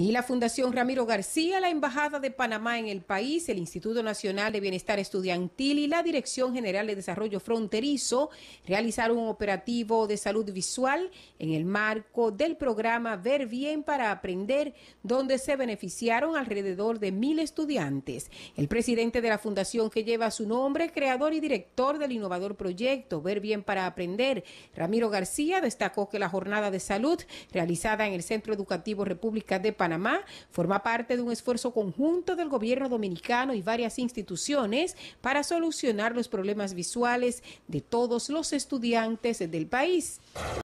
Y la Fundación Ramiro García, la Embajada de Panamá en el país, el Instituto Nacional de Bienestar Estudiantil y la Dirección General de Desarrollo Fronterizo realizaron un operativo de salud visual en el marco del programa Ver Bien para Aprender, donde se beneficiaron alrededor de mil estudiantes. El presidente de la fundación que lleva su nombre, creador y director del innovador proyecto Ver Bien para Aprender, Ramiro García, destacó que la jornada de salud realizada en el Centro Educativo República de Panamá Panamá forma parte de un esfuerzo conjunto del gobierno dominicano y varias instituciones para solucionar los problemas visuales de todos los estudiantes del país.